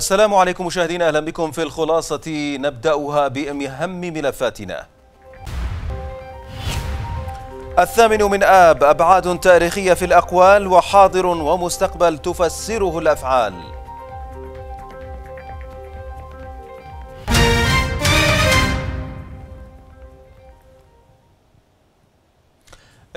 السلام عليكم مشاهدينا اهلا بكم في الخلاصه نبداها باهم ملفاتنا الثامن من آب أبعاد تاريخية في الأقوال وحاضر ومستقبل تفسره الأفعال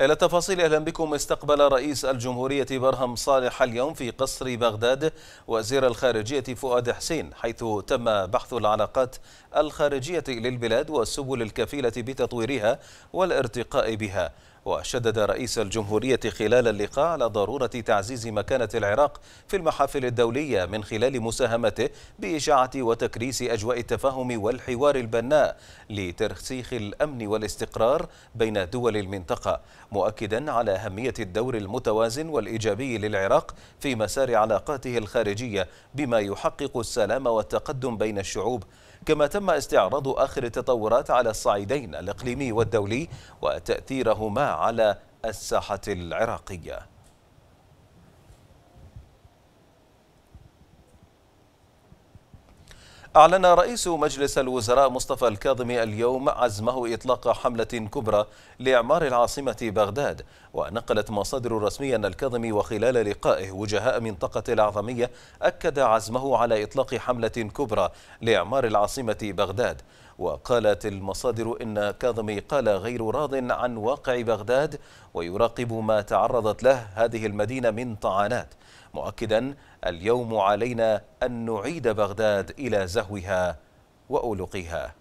إلى التفاصيل أهلا بكم استقبل رئيس الجمهورية برهم صالح اليوم في قصر بغداد وزير الخارجية فؤاد حسين حيث تم بحث العلاقات الخارجية للبلاد والسبل الكفيلة بتطويرها والارتقاء بها وشدد رئيس الجمهورية خلال اللقاء على ضرورة تعزيز مكانة العراق في المحافل الدولية من خلال مساهمته بإشاعة وتكريس أجواء التفاهم والحوار البناء لترسيخ الأمن والاستقرار بين دول المنطقة مؤكدا على أهمية الدور المتوازن والإيجابي للعراق في مسار علاقاته الخارجية بما يحقق السلام والتقدم بين الشعوب كما تم استعراض آخر التطورات على الصعيدين الإقليمي والدولي وتأثيرهما على الساحة العراقية أعلن رئيس مجلس الوزراء مصطفى الكاظمي اليوم عزمه إطلاق حملة كبرى لإعمار العاصمة بغداد ونقلت مصادر رسمية أن الكاظمي وخلال لقائه وجهاء منطقة الأعظمية أكد عزمه على إطلاق حملة كبرى لإعمار العاصمة بغداد وقالت المصادر إن كاظمي قال غير راض عن واقع بغداد ويراقب ما تعرضت له هذه المدينة من طعنات مؤكدا اليوم علينا أن نعيد بغداد إلى زهوها وألقيها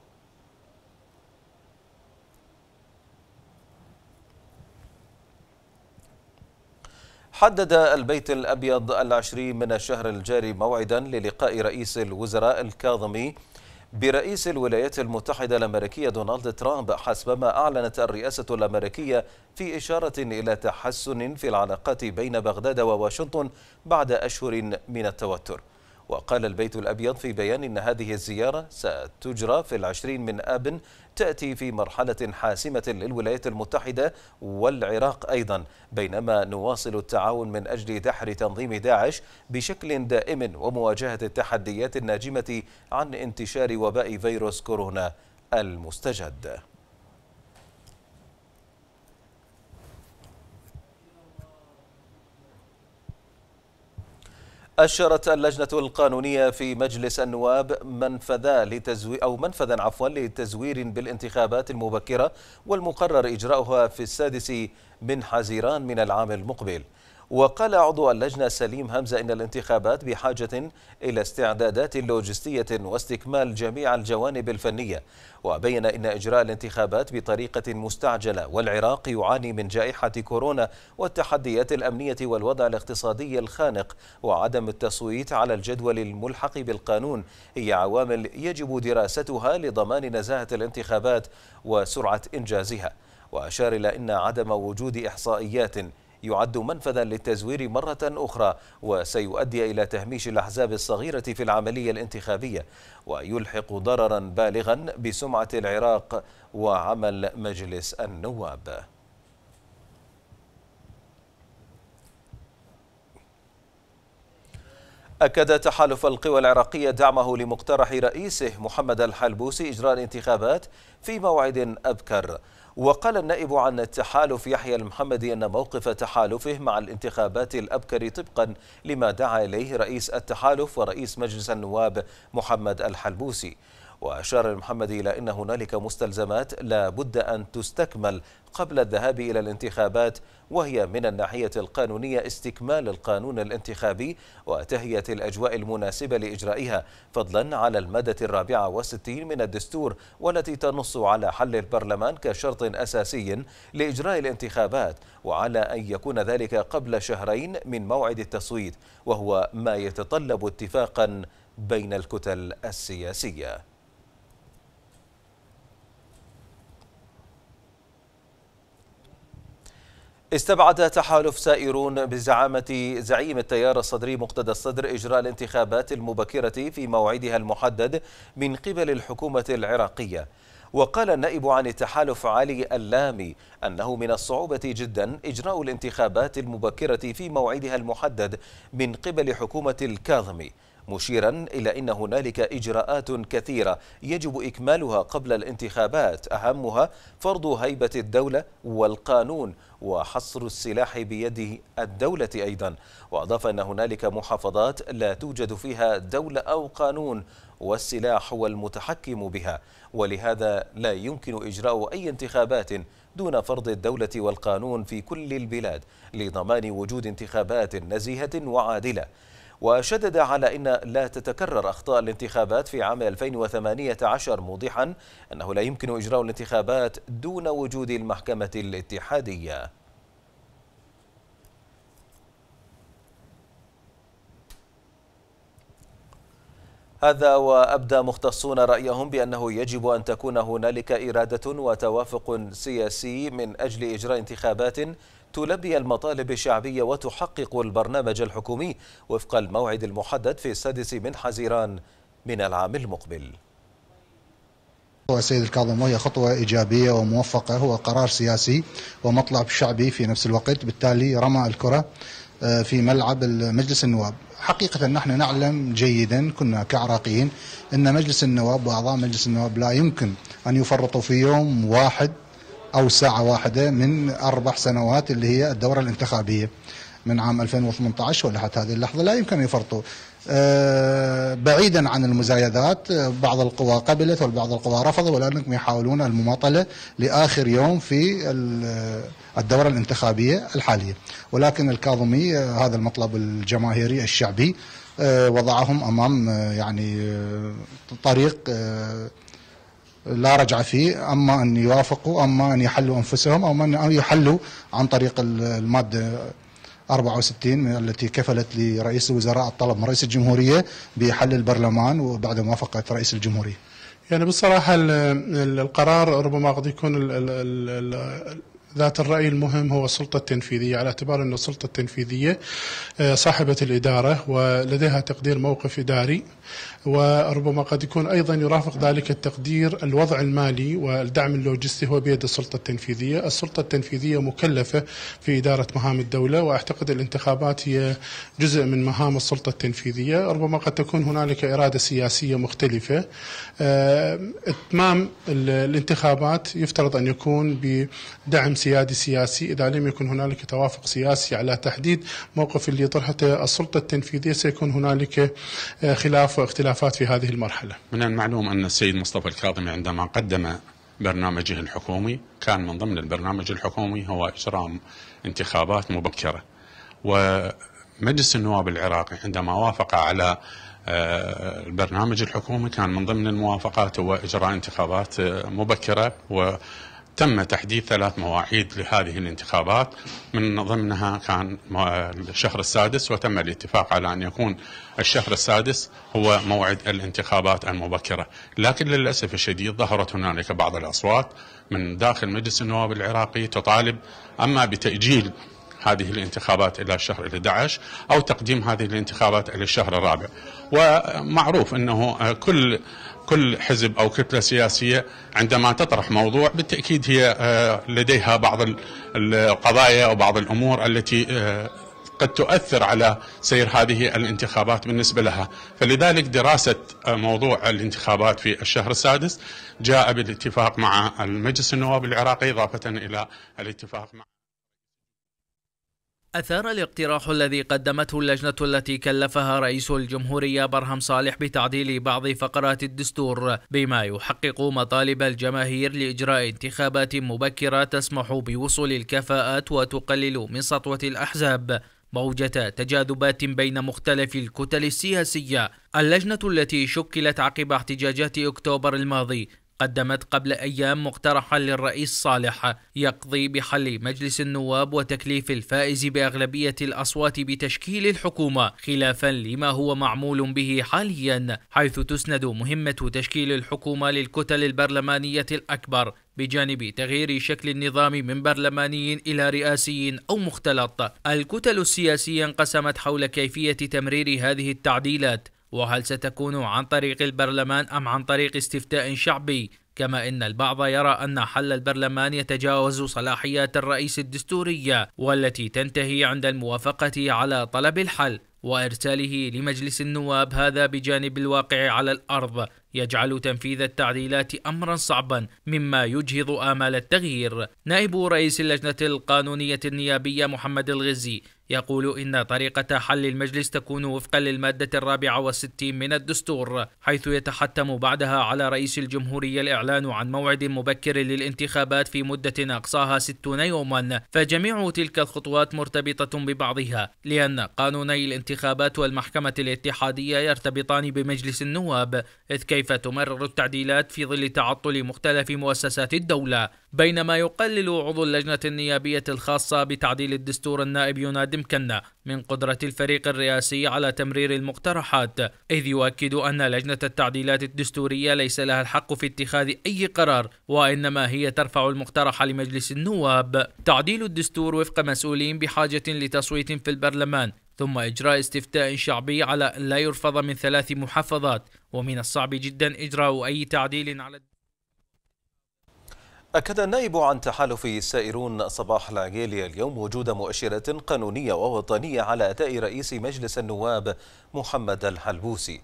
حدد البيت الأبيض العشرين من الشهر الجاري موعدا للقاء رئيس الوزراء الكاظمي برئيس الولايات المتحدة الأمريكية دونالد ترامب حسبما أعلنت الرئاسة الأمريكية في إشارة إلى تحسن في العلاقات بين بغداد وواشنطن بعد أشهر من التوتر وقال البيت الأبيض في بيان أن هذه الزيارة ستجرى في العشرين من آب تأتي في مرحلة حاسمة للولايات المتحدة والعراق أيضا بينما نواصل التعاون من أجل دحر تنظيم داعش بشكل دائم ومواجهة التحديات الناجمة عن انتشار وباء فيروس كورونا المستجد أشرت اللجنة القانونية في مجلس النواب منفذا لتزوي أو منفذا عفوا لتزوير بالانتخابات المبكرة والمقرر إجراؤها في السادس من حزيران من العام المقبل وقال عضو اللجنة سليم همزة إن الانتخابات بحاجة إلى استعدادات لوجستية واستكمال جميع الجوانب الفنية وبين إن إجراء الانتخابات بطريقة مستعجلة والعراق يعاني من جائحة كورونا والتحديات الأمنية والوضع الاقتصادي الخانق وعدم التصويت على الجدول الملحق بالقانون هي عوامل يجب دراستها لضمان نزاهة الانتخابات وسرعة إنجازها وأشار إلى أن عدم وجود إحصائيات يعد منفذا للتزوير مرة أخرى وسيؤدي إلى تهميش الأحزاب الصغيرة في العملية الانتخابية ويلحق ضررا بالغا بسمعة العراق وعمل مجلس النواب أكد تحالف القوى العراقية دعمه لمقترح رئيسه محمد الحلبوسي إجراء الانتخابات في موعد أبكر وقال النائب عن التحالف يحيى المحمدي أن موقف تحالفه مع الانتخابات الأبكر طبقا لما دعا إليه رئيس التحالف ورئيس مجلس النواب محمد الحلبوسي وأشار المحمدي إلى أن هنالك مستلزمات لا بد أن تستكمل قبل الذهاب إلى الانتخابات وهي من الناحية القانونية استكمال القانون الانتخابي وتهيئة الأجواء المناسبة لإجرائها فضلا على المادة الرابعة والستين من الدستور والتي تنص على حل البرلمان كشرط أساسي لإجراء الانتخابات وعلى أن يكون ذلك قبل شهرين من موعد التصويت وهو ما يتطلب اتفاقا بين الكتل السياسيه استبعد تحالف سائرون بزعامة زعيم التيار الصدري مقتدى الصدر إجراء الانتخابات المبكرة في موعدها المحدد من قبل الحكومة العراقية وقال النائب عن التحالف علي اللامي أنه من الصعوبة جدا إجراء الانتخابات المبكرة في موعدها المحدد من قبل حكومة الكاظمي مشيرا إلى أن هنالك إجراءات كثيرة يجب إكمالها قبل الانتخابات أهمها فرض هيبة الدولة والقانون وحصر السلاح بيد الدولة أيضا وأضاف أن هنالك محافظات لا توجد فيها دولة أو قانون والسلاح هو المتحكم بها ولهذا لا يمكن إجراء أي انتخابات دون فرض الدولة والقانون في كل البلاد لضمان وجود انتخابات نزيهة وعادلة وشدد على أن لا تتكرر أخطاء الانتخابات في عام 2018 موضحا أنه لا يمكن إجراء الانتخابات دون وجود المحكمة الاتحادية هذا وأبدى مختصون رأيهم بأنه يجب أن تكون هنالك إرادة وتوافق سياسي من أجل إجراء انتخابات تلبي المطالب الشعبية وتحقق البرنامج الحكومي وفق الموعد المحدد في السادس من حزيران من العام المقبل السيد سيد الكاظم وهي خطوة إيجابية وموفقة هو قرار سياسي ومطلب شعبي في نفس الوقت بالتالي رمى الكرة آه، في ملعب مجلس النواب حقيقة نحن نعلم جيدا كنا كعراقيين أن مجلس النواب وأعضاء مجلس النواب لا يمكن أن يفرطوا في يوم واحد أو ساعة واحدة من أربع سنوات اللي هي الدورة الانتخابية من عام 2018 ولحد هذه اللحظة لا يمكن يفرطوا أه بعيدا عن المزايدات بعض القوى قبلت وبعض القوى رفضت ولكنهم يحاولون المماطلة لآخر يوم في آه، الدورة الانتخابية الحالية ولكن الكاظمي آه، هذا المطلب الجماهيري الشعبي آه، وضعهم امام يعني طريق لا رجعة فيه أما أن يوافقوا أما أن يحلوا أنفسهم أو أن يحلوا عن طريق المادة 64 من التي كفلت لرئيس الوزراء الطلب من رئيس الجمهورية بحل البرلمان وبعد موافقة رئيس الجمهورية يعني بصراحة القرار ربما قد يكون ذات الرأي المهم هو السلطة التنفيذية على اعتبار أن السلطة التنفيذية آه، صاحبة الإدارة ولديها تقدير موقف إداري وربما قد يكون أيضا يرافق ذلك التقدير الوضع المالي والدعم اللوجستي هو بيد السلطة التنفيذية السلطة التنفيذية مكلفة في إدارة مهام الدولة وأعتقد الانتخابات هي جزء من مهام السلطة التنفيذية ربما قد تكون هنالك إرادة سياسية مختلفة آه، إتمام الانتخابات يفترض أن يكون بدعم سيادي سياسي إذا لم يكن هنالك توافق سياسي على تحديد موقف اللي طرحته السلطة التنفيذية سيكون هنالك آه، خلاف واختلافات في هذه المرحلة من المعلوم أن السيد مصطفى الكاظمي عندما قدم برنامجه الحكومي كان من ضمن البرنامج الحكومي هو إجرام انتخابات مبكرة ومجلس النواب العراقي عندما وافق على آه، البرنامج الحكومي كان من ضمن الموافقات هو إجراء انتخابات آه، مبكرة و تم تحديد ثلاث مواعيد لهذه الانتخابات من ضمنها كان الشهر السادس وتم الاتفاق على ان يكون الشهر السادس هو موعد الانتخابات المبكره، لكن للاسف الشديد ظهرت هنالك بعض الاصوات من داخل مجلس النواب العراقي تطالب اما بتاجيل هذه الانتخابات الى الشهر 11 او تقديم هذه الانتخابات الى الشهر الرابع ومعروف انه كل كل حزب أو كتلة سياسية عندما تطرح موضوع بالتأكيد هي آه، لديها بعض القضايا وبعض الأمور التي آه، قد تؤثر على سير هذه الانتخابات بالنسبة لها فلذلك دراسة آه، موضوع الانتخابات في الشهر السادس جاء بالاتفاق مع المجلس النواب العراقي إضافة إلى الاتفاق مع أثار الاقتراح الذي قدمته اللجنة التي كلفها رئيس الجمهورية برهم صالح بتعديل بعض فقرات الدستور بما يحقق مطالب الجماهير لإجراء انتخابات مبكرة تسمح بوصول الكفاءات وتقلل من سطوة الأحزاب موجة تجاذبات بين مختلف الكتل السياسية اللجنة التي شكلت عقب احتجاجات أكتوبر الماضي قدمت قبل أيام مقترحا للرئيس صالح يقضي بحل مجلس النواب وتكليف الفائز بأغلبية الأصوات بتشكيل الحكومة خلافا لما هو معمول به حاليا حيث تسند مهمة تشكيل الحكومة للكتل البرلمانية الأكبر بجانب تغيير شكل النظام من برلماني إلى رئاسي أو مختلط الكتل السياسية انقسمت حول كيفية تمرير هذه التعديلات وهل ستكون عن طريق البرلمان أم عن طريق استفتاء شعبي كما ان البعض يرى ان حل البرلمان يتجاوز صلاحيات الرئيس الدستوريه والتي تنتهي عند الموافقه على طلب الحل وارساله لمجلس النواب هذا بجانب الواقع على الارض يجعل تنفيذ التعديلات امرا صعبا مما يجهض امال التغيير. نائب رئيس اللجنه القانونيه النيابيه محمد الغزي يقول إن طريقة حل المجلس تكون وفقا للمادة الرابعة والستين من الدستور حيث يتحتم بعدها على رئيس الجمهورية الإعلان عن موعد مبكر للانتخابات في مدة أقصاها 60 يوما فجميع تلك الخطوات مرتبطة ببعضها لأن قانوني الانتخابات والمحكمة الاتحادية يرتبطان بمجلس النواب إذ كيف تمرر التعديلات في ظل تعطل مختلف مؤسسات الدولة بينما يقلل عضو اللجنة النيابية الخاصة بتعديل الدستور النائب ينادم يمكن من قدرة الفريق الرئاسي على تمرير المقترحات إذ يؤكد أن لجنة التعديلات الدستورية ليس لها الحق في اتخاذ أي قرار وإنما هي ترفع المقترح لمجلس النواب تعديل الدستور وفق مسؤولين بحاجة لتصويت في البرلمان ثم إجراء استفتاء شعبي على أن لا يرفض من ثلاث محافظات ومن الصعب جدا إجراء أي تعديل على أكد النائب عن تحالف السائرون صباح العجيلي اليوم وجود مؤشرة قانونية ووطنية على أداء رئيس مجلس النواب محمد الحلبوسي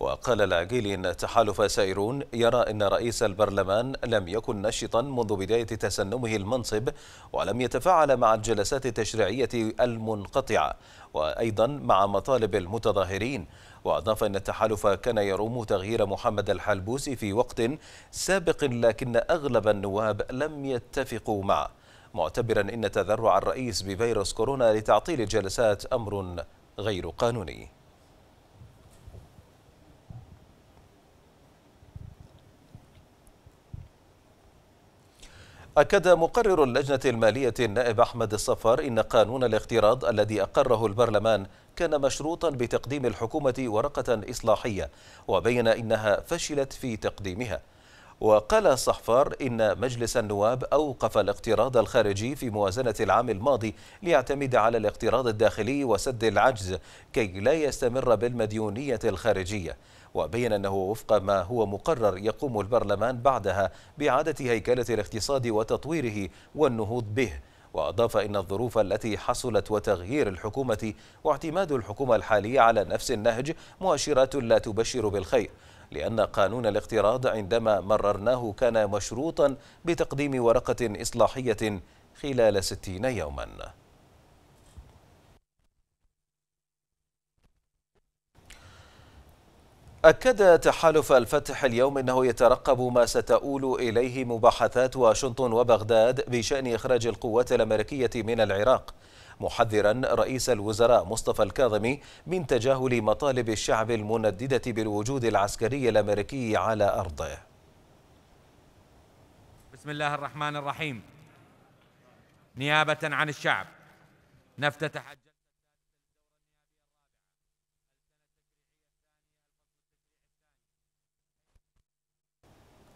وقال العجيلي أن تحالف سائرون يرى أن رئيس البرلمان لم يكن نشطا منذ بداية تسنمه المنصب ولم يتفاعل مع الجلسات التشريعية المنقطعة وأيضا مع مطالب المتظاهرين وأضاف أن التحالف كان يروم تغيير محمد الحلبوسي في وقت سابق لكن أغلب النواب لم يتفقوا معه معتبرا أن تذرع الرئيس بفيروس كورونا لتعطيل الجلسات أمر غير قانوني أكد مقرر اللجنة المالية النائب أحمد الصفار إن قانون الاقتراض الذي أقره البرلمان كان مشروطا بتقديم الحكومة ورقة إصلاحية وبين إنها فشلت في تقديمها وقال صحفار إن مجلس النواب أوقف الاقتراض الخارجي في موازنة العام الماضي ليعتمد على الاقتراض الداخلي وسد العجز كي لا يستمر بالمديونية الخارجية وبين أنه وفق ما هو مقرر يقوم البرلمان بعدها بإعادة هيكلة الاقتصاد وتطويره والنهوض به وأضاف إن الظروف التي حصلت وتغيير الحكومة واعتماد الحكومة الحالية على نفس النهج مؤشرات لا تبشر بالخير لأن قانون الاقتراض عندما مررناه كان مشروطا بتقديم ورقة إصلاحية خلال ستين يوماً أكد تحالف الفتح اليوم أنه يترقب ما ستؤول إليه مباحثات واشنطن وبغداد بشأن إخراج القوات الأمريكية من العراق محذرا رئيس الوزراء مصطفى الكاظمي من تجاهل مطالب الشعب المنددة بالوجود العسكري الأمريكي على أرضه بسم الله الرحمن الرحيم نيابة عن الشعب نفتتح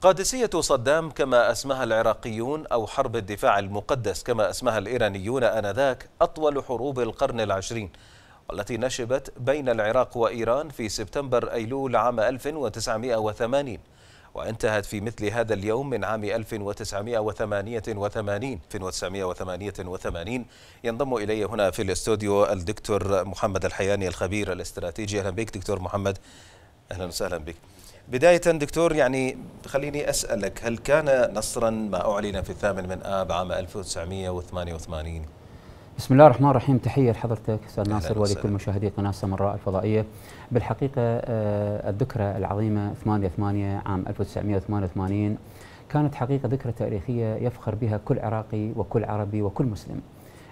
قادسية صدام كما أسماها العراقيون أو حرب الدفاع المقدس كما أسماها الإيرانيون آنذاك أطول حروب القرن العشرين والتي نشبت بين العراق وإيران في سبتمبر أيلول عام 1980 وانتهت في مثل هذا اليوم من عام 1988 1988 ينضم إلي هنا في الاستوديو الدكتور محمد الحياني الخبير الاستراتيجي أهلا بك دكتور محمد أهلا وسهلا بك بداية دكتور يعني خليني أسألك هل كان نصرا ما أعلن في الثامن من آب عام 1988 بسم الله الرحمن الرحيم تحية لحضرتك أستاذ ناصر ولكل مشاهدي قناة سمراء الفضائية بالحقيقة آه، الذكرى العظيمة 8/8 عام 1988 كانت حقيقة ذكرى تاريخية يفخر بها كل عراقي وكل عربي وكل مسلم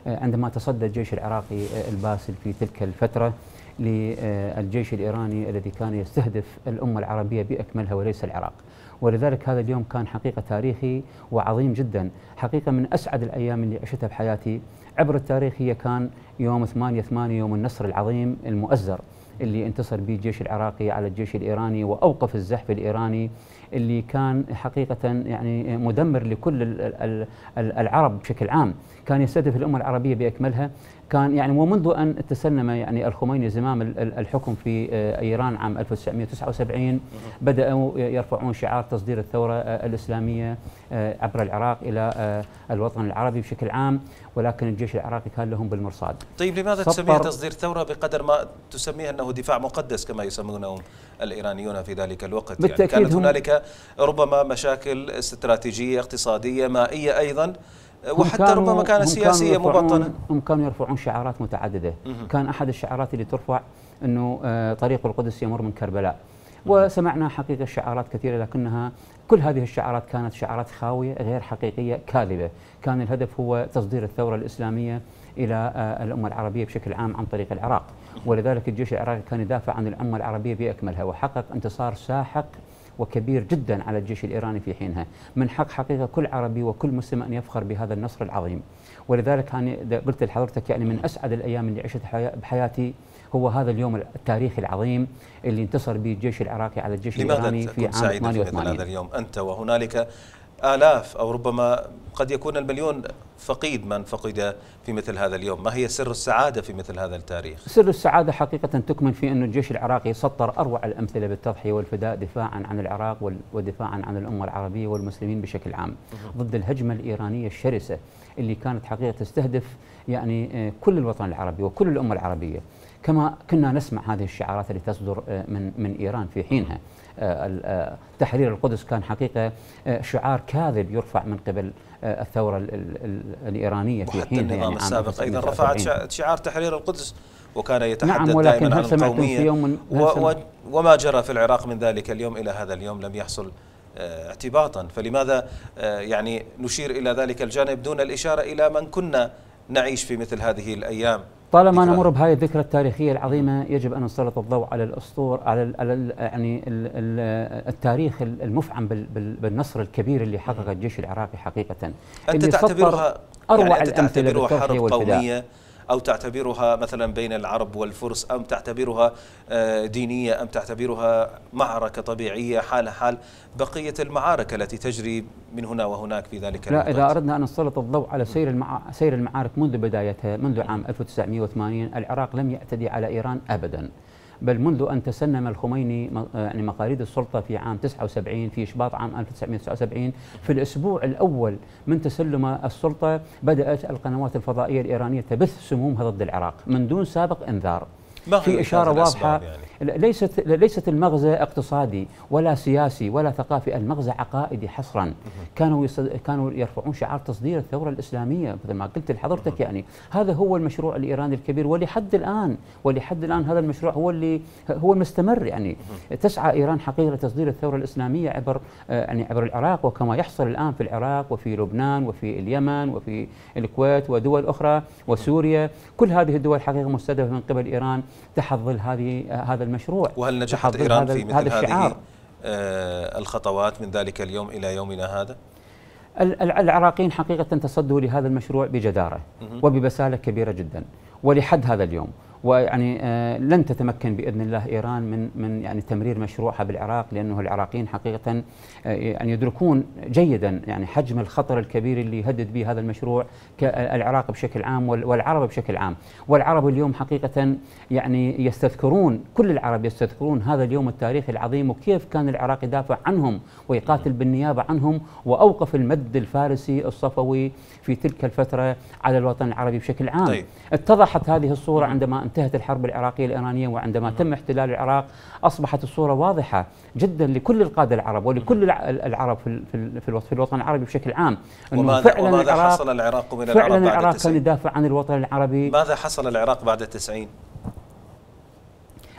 آه، عندما تصدى الجيش العراقي آه، الباسل في تلك الفترة للجيش الإيراني الذي كان يستهدف الأمة العربية بأكملها وليس العراق ولذلك هذا اليوم كان حقيقة تاريخي وعظيم جدا حقيقة من أسعد الأيام اللي عشتها بحياتي عبر التاريخ هي كان يوم 8 8 يوم النصر العظيم المؤزر اللي انتصر به الجيش العراقي على الجيش الإيراني وأوقف الزحف الإيراني اللي كان حقيقة يعني مدمر لكل العرب بشكل عام كان يستهدف الأمة العربية بأكملها كان يعني ومنذ أن تسلم يعني الخميني زمام الحكم في آه، إيران عام 1979 بدأوا يرفعون شعار تصدير الثورة آه، الإسلامية آه، عبر العراق إلى الوطن العربي بشكل عام ولكن الجيش العراقي كان لهم بالمرصاد طيب لماذا تسميها تصدير ثورة بقدر ما تسميها أنه دفاع مقدس كما يسمونه الإيرانيون في ذلك الوقت يعني كانت هنالك ربما مشاكل استراتيجية اقتصادية مائية أيضا وحتى ربما كانت سياسية مبطنة هم كانوا يرفعون شعارات متعددة مم. كان أحد الشعارات اللي ترفع أنه آه، طريق القدس يمر من كربلاء وسمعنا حقيقة شعارات كثيرة لكنها كل هذه الشعارات كانت شعارات خاوية غير حقيقية كاذبة كان الهدف هو تصدير الثورة الإسلامية إلى آه، الأمة العربية بشكل عام عن طريق العراق ولذلك الجيش العراقي كان يدافع عن الأمة العربية بأكملها وحقق انتصار ساحق وكبير جدا على الجيش الإيراني في حينها من حق حقيقة كل عربي وكل مسلم أن يفخر بهذا النصر العظيم ولذلك أنا قلت لحضرتك يعني من أسعد الأيام اللي عشت بحياتي هو هذا اليوم التاريخي العظيم اللي انتصر به الجيش العراقي على الجيش الإيراني في عام 88 هذا اليوم أنت وهنالك آلاف أو ربما قد يكون المليون فقيد من فقد في مثل هذا اليوم ما هي سر السعادة في مثل هذا التاريخ سر السعادة حقيقة تكمن في أن الجيش العراقي سطر أروع الأمثلة بالتضحية والفداء دفاعا عن العراق ودفاعا عن الأمة العربية والمسلمين بشكل عام ضد الهجمة الإيرانية الشرسة اللي كانت حقيقة تستهدف يعني آه، كل الوطن العربي وكل الأمة العربية كما كنا نسمع هذه الشعارات التي تصدر آه، من من ايران في حينها آه، تحرير القدس كان حقيقه شعار كاذب يرفع من قبل الثوره الايرانيه في حينها يعني السابق أيضا رفعت شعار تحرير القدس وكان يتحدث نعم دائما عن القومية في يوم و وما جرى في العراق من ذلك اليوم إلى هذا اليوم لم يحصل آه، اعتباطا فلماذا آه، يعني نشير إلى ذلك الجانب دون الإشارة إلى من كنا نعيش في مثل هذه الأيام طالما نمر بهذه الذكرى التاريخية العظيمة يجب أن نسلط الضوء على الأسطور على الـ على يعني الـ الـ التاريخ المفعم بالنصر الكبير اللي حققه الجيش العراقي حقيقة أنت تعتبرها يعني أروع يعني أنت تعتبرها حرب قومية أو تعتبرها مثلا بين العرب والفرس أم تعتبرها آه، دينية أم تعتبرها معركة طبيعية حال حال بقية المعارك التي تجري من هنا وهناك في ذلك لا إذا أردنا أن نسلط الضوء على سير المع... سير المعارك منذ بدايتها منذ عام 1980 العراق لم يعتدي على إيران أبدا بل منذ أن تسنم الخميني آه، يعني مقاليد السلطة في عام 79 في شباط عام 1979 في الأسبوع الأول من تسلم السلطة بدأت القنوات الفضائية الإيرانية تبث سمومها ضد العراق من دون سابق إنذار في إشارة واضحة يعني. ليست ليست المغزى اقتصادي ولا سياسي ولا ثقافي المغزى عقائدي حصرا كانوا كانوا يرفعون شعار تصدير الثوره الاسلاميه مثل ما قلت لحضرتك يعني هذا هو المشروع الايراني الكبير ولحد الان ولحد الان هذا المشروع هو اللي هو المستمر يعني تسعى ايران حقيقه لتصدير الثوره الاسلاميه عبر آه، يعني عبر العراق وكما يحصل الان في العراق وفي لبنان وفي اليمن وفي الكويت ودول اخرى وسوريا كل هذه الدول حقيقه مستهدفه من قبل ايران تحظل هذه آه، هذا المشروع وهل نجحت إيران في مثل هذا الشعار. هذه آه، الخطوات من ذلك اليوم إلى يومنا هذا؟ العراقيين حقيقة تصدوا لهذا المشروع بجدارة وببسالة كبيرة جدا ولحد هذا اليوم ويعني آه، لن تتمكن باذن الله ايران من من يعني تمرير مشروعها بالعراق لانه العراقيين حقيقه آه، يعني يدركون جيدا يعني حجم الخطر الكبير اللي يهدد به هذا المشروع العراق بشكل عام والعرب بشكل عام، والعرب اليوم حقيقه يعني يستذكرون كل العرب يستذكرون هذا اليوم التاريخي العظيم وكيف كان العراق يدافع عنهم ويقاتل بالنيابه عنهم واوقف المد الفارسي الصفوي في تلك الفتره على الوطن العربي بشكل عام. طيب. اتضحت هذه الصوره عندما انتهت الحرب العراقية الإيرانية وعندما نعم. تم احتلال العراق أصبحت الصورة واضحة جدا لكل القادة العرب ولكل العرب في في الوطن العربي بشكل عام إنه وماذا فعلا وماذا العراق حصل العراق من العراق فعلا العراق كان يدافع عن الوطن العربي ماذا حصل العراق بعد التسعين؟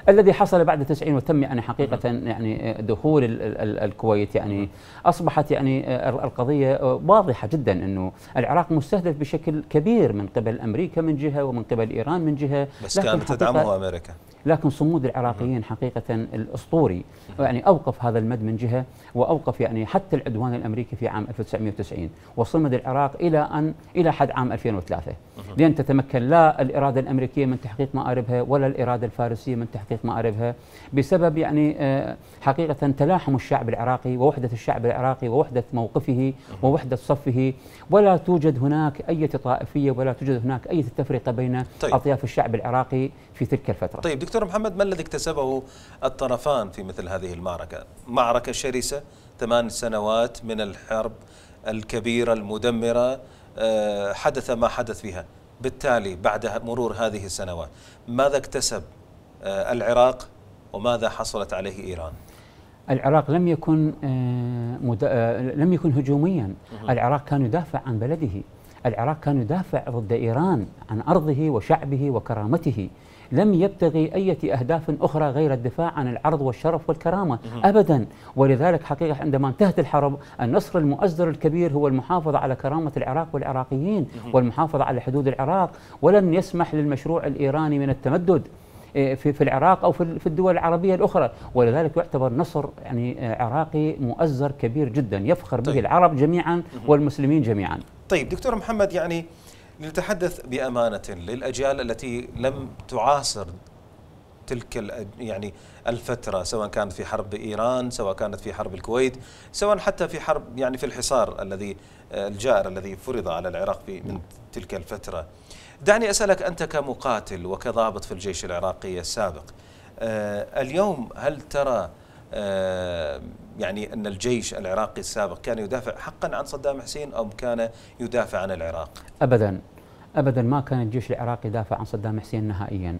الذي حصل بعد 90 وتم يعني حقيقه يعني دخول الكويت يعني اصبحت يعني القضيه واضحه جدا انه العراق مستهدف بشكل كبير من قبل امريكا من جهه ومن قبل ايران من جهه بس كانت تدعمه امريكا لكن صمود العراقيين حقيقه الاسطوري يعني اوقف هذا المد من جهه واوقف يعني حتى العدوان الامريكي في عام 1990 وصمد العراق الى ان الى حد عام 2003 لن تتمكن لا الاراده الامريكيه من تحقيق مآربها ولا الاراده الفارسيه من تحقيق تحقيق مآربها بسبب يعني آه، حقيقة تلاحم الشعب العراقي ووحدة الشعب العراقي ووحدة موقفه ووحدة صفه ولا توجد هناك أي طائفية ولا توجد هناك أي تفرقة بين طيب. أطياف الشعب العراقي في تلك الفترة طيب دكتور محمد ما الذي اكتسبه الطرفان في مثل هذه المعركة معركة شرسة ثمان سنوات من الحرب الكبيرة المدمرة آه، حدث ما حدث فيها بالتالي بعد مرور هذه السنوات ماذا اكتسب آه، العراق وماذا حصلت عليه ايران؟ العراق لم يكن آه، مد... آه، لم يكن هجوميا، العراق كان يدافع عن بلده، العراق كان يدافع ضد ايران عن ارضه وشعبه وكرامته، لم يبتغي أي أهداف أخرى غير الدفاع عن العرض والشرف والكرامة أبدا ولذلك حقيقة عندما انتهت الحرب النصر المؤزر الكبير هو المحافظة على كرامة العراق والعراقيين والمحافظة على حدود العراق ولن يسمح للمشروع الإيراني من التمدد إيه، في في العراق أو في الدول العربية الأخرى ولذلك يعتبر نصر يعني آه، عراقي مؤزر كبير جدا يفخر به طيب. العرب جميعا والمسلمين جميعا طيب دكتور محمد يعني لنتحدث بأمانة للأجيال التي لم تعاصر تلك يعني الفترة سواء كانت في حرب إيران سواء كانت في حرب الكويت سواء حتى في حرب يعني في الحصار الذي آه، الجائر الذي فرض على العراق في من نعم. تلك الفترة دعني أسألك أنت كمقاتل وكضابط في الجيش العراقي السابق آه، اليوم هل ترى آه، يعني أن الجيش العراقي السابق كان يدافع حقا عن صدام حسين أو كان يدافع عن العراق أبدا أبدا ما كان الجيش العراقي يدافع عن صدام حسين نهائيا